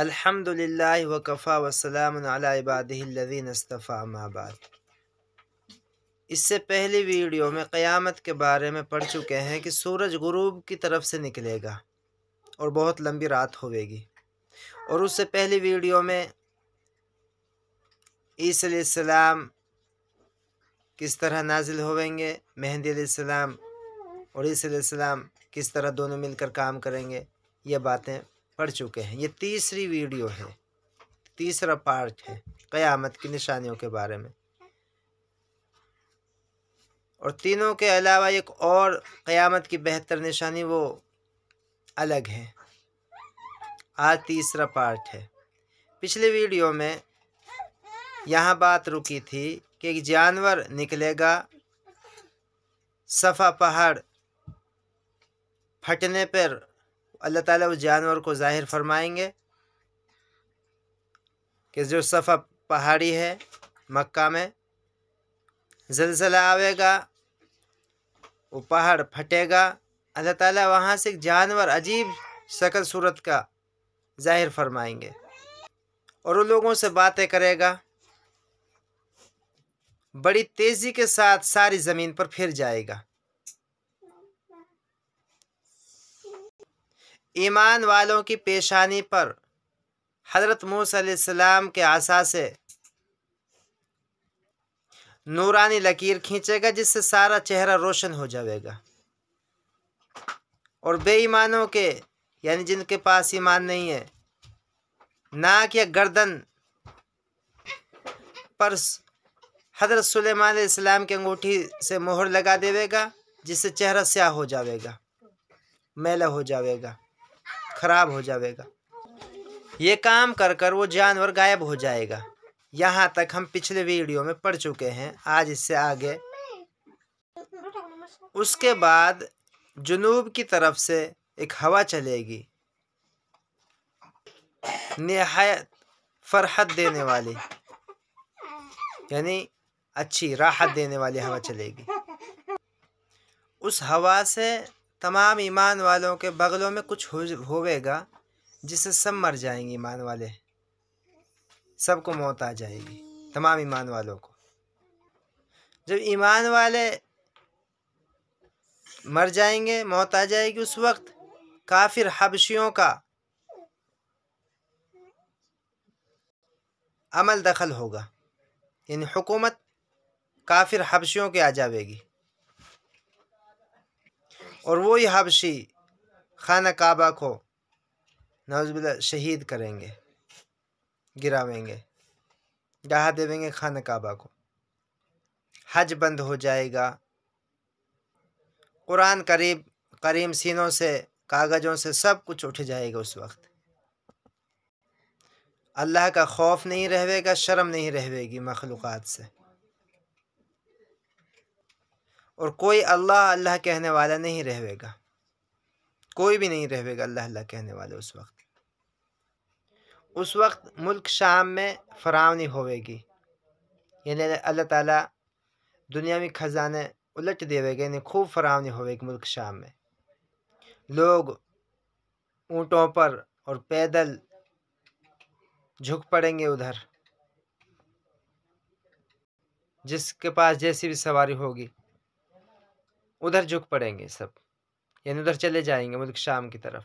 अल्हम्दुलिल्लाह वकफ़ा वसलाम अलाबादीनस्तफ़ा माबाद इससे पहली वीडियो में क़यामत के बारे में पढ़ चुके हैं कि सूरज गुरूब की तरफ से निकलेगा और बहुत लंबी रात होवेगी और उससे पहली वीडियो में ईसीम किस तरह नाजिल होवेंगे मेहंदी सलाम और ईसीम किस तरह दोनों मिलकर काम करेंगे ये बातें पढ़ चुके हैं ये तीसरी वीडियो है तीसरा पार्ट है क़यामत की निशानियों के बारे में और तीनों के अलावा एक और क़यामत की बेहतर निशानी वो अलग है आज तीसरा पार्ट है पिछले वीडियो में यहाँ बात रुकी थी कि एक जानवर निकलेगा सफ़ा पहाड़ फटने पर अल्लाह ताला उस जानवर को ज़ाहिर फरमाएंगे कि जो सफ़ा पहाड़ी है मक्का में जलजला आवेगा वो पहाड़ फटेगा अल्लाह ताला वहाँ से एक जानवर अजीब शक्ल सूरत का ज़ाहिर फरमाएंगे और उन लोगों से बातें करेगा बड़ी तेज़ी के साथ सारी ज़मीन पर फिर जाएगा ईमान वालों की पेशानी पर हज़रत मूसम के आशा से नूरानी लकीर खींचेगा जिससे सारा चेहरा रोशन हो जाएगा और बेईमानों के यानी जिनके पास ईमान नहीं है नाक या गर्दन पर हजरत सलेमान इस्लाम की अंगूठी से मोहर लगा देवेगा जिससे चेहरा स्याह हो जाएगा मेला हो जाएगा खराब हो जाएगा ये काम कर कर वो जानवर गायब हो जाएगा यहाँ तक हम पिछले वीडियो में पढ़ चुके हैं आज इससे आगे उसके बाद जुनूब की तरफ से एक हवा चलेगी नहायत फरहत देने वाली यानी अच्छी राहत देने वाली हवा चलेगी उस हवा से तमाम ईमान वालों के बगलों में कुछ हो होवेगा जिससे सब मर जाएंगे ईमान वाले सबको मौत आ जाएगी तमाम ईमान वालों को जब ईमान वाले मर जाएंगे मौत आ जाएगी उस वक्त काफिर हबशियों का अमल दखल होगा इन हुकूमत काफिर हबशियों के आ जाएगी और वही हबशी खाना काबा को नवजबिल्ला शहीद करेंगे गिरावेंगे डहा देवेंगे खाना काबा को हज बंद हो जाएगा कुरान करीब करीम सीनों से कागज़ों से सब कुछ उठ जाएगा उस वक्त अल्लाह का खौफ नहीं रहेगा शर्म नहीं रहेगी मखलूक़ात से और कोई अल्लाह अल्लाह कहने वाला नहीं रहेगा कोई भी नहीं रहेगा अल्लाह अल्लाह कहने वाले उस वक्त उस वक्त मुल्क शाम में फरावनी होवेगी यानी अल्लाह ताला दुनियावी ख़जाने उलट देवेगा यानी खूब फरावनी होगी मुल्क शाम में लोग ऊँटों पर और पैदल झुक पड़ेंगे उधर जिसके पास जैसी भी सवारी होगी उधर झुक पड़ेंगे सब यानी उधर चले जाएंगे मुल्क शाम की तरफ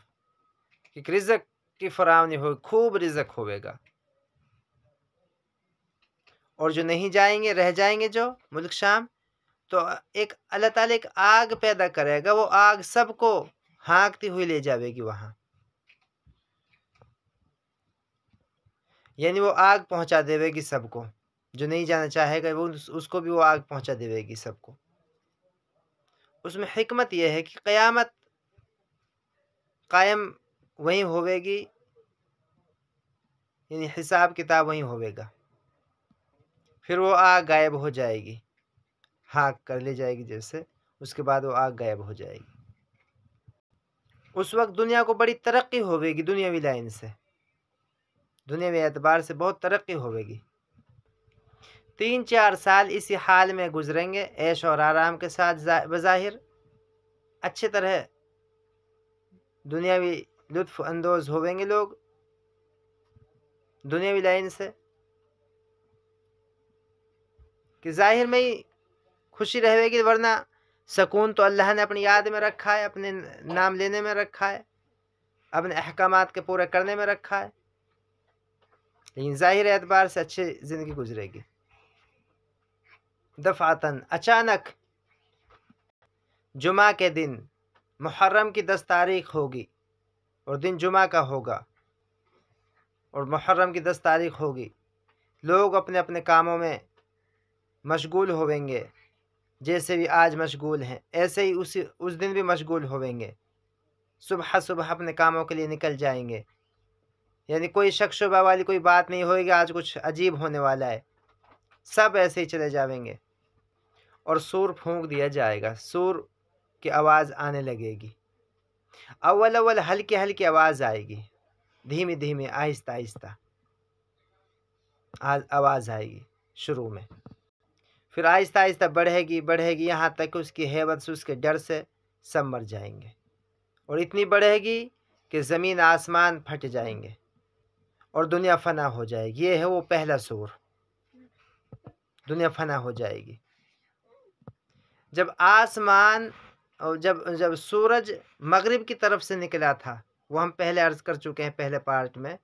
कि रिजक की फरावनी हो खूब रिजक होवेगा और जो नहीं जाएंगे रह जाएंगे जो मुल्क शाम तो एक अल्लाह ताला एक आग पैदा करेगा वो आग सबको हाँकती हुई ले जाएगी वहाँ यानी वो आग पहुँचा देवेगी सबको जो नहीं जाना चाहेगा वो उसको भी वो आग पहुँचा देवेगी सबको उसमें हमत यह है कि क़यामत कायम वहीं होवेगी यानी हिसाब किताब वहीं होवेगा फिर वो आग गायब हो जाएगी हाँ कर ली जाएगी जैसे उसके बाद वो आग गायब हो जाएगी उस वक्त दुनिया को बड़ी तरक्की होवेगी दुनियावी लाइन से दुनियावी एतबार से बहुत तरक्की होवेगी तीन चार साल इसी हाल में गुजरेंगे ऐश और आराम के साथ बज़ाहिर अच्छी तरह दुनियावी लुत्फ अंदोज होवेंगे लोग दुनियावी लाइन से कि जाहिर में ही खुशी रहेगी वरना सकून तो अल्लाह ने अपनी याद में रखा है अपने नाम लेने में रखा है अपने अहकाम के पूरे करने में रखा है लेकिन ज़ाहिर एतबार से अच्छी ज़िंदगी गुजरेगी दफातन अचानक जुमा के दिन मुहर्रम की दस तारीख होगी और दिन जुमा का होगा और मुहर्रम की दस तारीख होगी लोग अपने अपने कामों में मशगूल होवेंगे जैसे भी आज मशगूल हैं ऐसे ही उसी उस दिन भी मशगूल होवेंगे सुबह सुबह अपने कामों के लिए निकल जाएंगे यानी कोई शख्स शुबा वाली कोई बात नहीं होएगी आज कुछ अजीब होने वाला है सब ऐसे ही चले जाएंगे और शोर फूंक दिया जाएगा शोर की आवाज़ आने लगेगी अव्वल अव्वल हल्की हल्की आवाज़ आएगी धीमे धीमे आहिस्ता आहिस्ता आवाज़ आएगी शुरू में फिर आहिस्ता आहिस्ता बढ़ेगी बढ़ेगी यहाँ तक उसकी हेवत से उसके डर से सब मर जाएंगे और इतनी बढ़ेगी कि ज़मीन आसमान फट जाएंगे और दुनिया फना हो जाएगी ये है वो पहला सूर दुनिया फना हो जाएगी जब आसमान और जब जब सूरज मगरिब की तरफ से निकला था वो हम पहले अर्ज़ कर चुके हैं पहले पार्ट में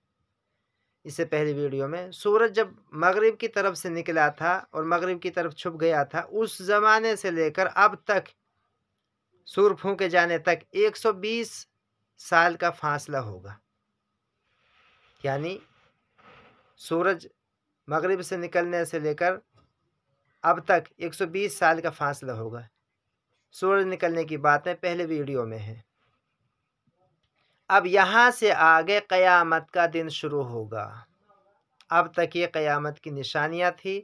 इससे पहले वीडियो में सूरज जब मगरिब की तरफ से निकला था और मगरिब की तरफ छुप गया था उस ज़माने से लेकर अब तक सूर फूके जाने तक 120 साल का फासला होगा यानी सूरज मगरिब से निकलने से लेकर अब तक 120 साल का फासला होगा सूरज निकलने की बातें पहले वीडियो में हैं अब यहाँ से आगे क़यामत का दिन शुरू होगा अब तक ये क़यामत की निशानियाँ थी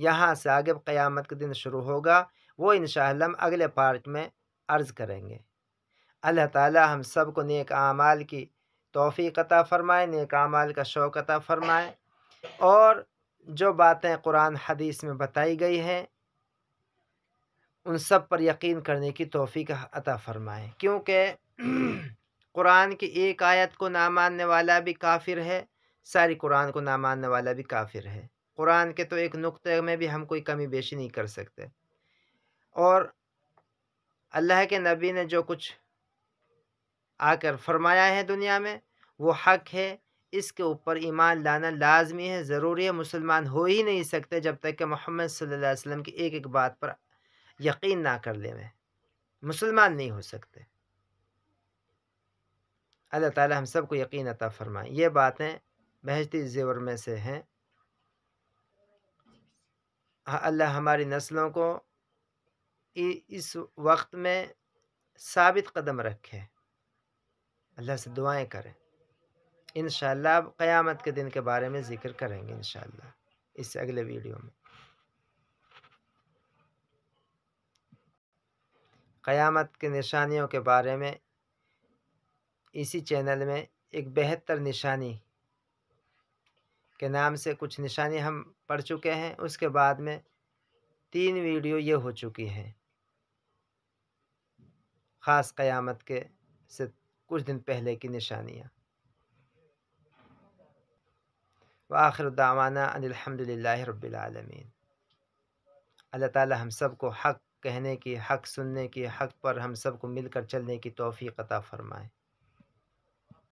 यहाँ से आगे क़यामत का दिन शुरू होगा वो इन हम अगले पार्ट में अर्ज़ करेंगे अल्लाह ताला हम सब को नेक आमाल की तोफ़ी कता फ़रमाए नेक आमाल का शौक़ता फ़रमाए और जो बातें कुरान हदीस में बताई गई हैं उन सब पर यकीन करने की तोफ़ी अता फ़रमाएँ क्योंकि कुरान की एक आयत को ना मानने वाला भी काफिर है सारी कुरान को ना मानने वाला भी काफिर है कुरान के तो एक नुक्ते में भी हम कोई कमी बेशी नहीं कर सकते और अल्लाह के नबी ने जो कुछ आकर फरमाया है दुनिया में वो हक है इसके ऊपर ईमान लाना लाजमी है ज़रूरी है मुसलमान हो ही नहीं सकते जब तक कि मोहम्मद सल्लल्लाहु अलैहि वसल्लम की एक एक बात पर यकीन ना कर ले मैं मुसलमान नहीं हो सकते अल्लाह ताला हम सबको यकीन अता फरमाए ये बातें बहजती जेवर में से हैं हाँ, अल्लाह हमारी नस्लों को इस वक्त में साबित कदम रखे अल्लाह से दुआएं करें इन क़यामत के दिन के बारे में ज़िक्र करेंगे इन इस अगले वीडियो में क़यामत के निशानियों के बारे में इसी चैनल में एक बेहतर निशानी के नाम से कुछ निशानी हम पढ़ चुके हैं उसके बाद में तीन वीडियो ये हो चुकी हैं ख़ास क़यामत के से कुछ दिन पहले की निशानियाँ वाखिर दावाना अनिलहमदिल्ला रबालमीन अल्लाह ताली हम सब को हक़ कहने की हक़ सुनने की हक़ पर हम सब को मिल कर चलने की तोफ़ी क़ता फ़रमाएँ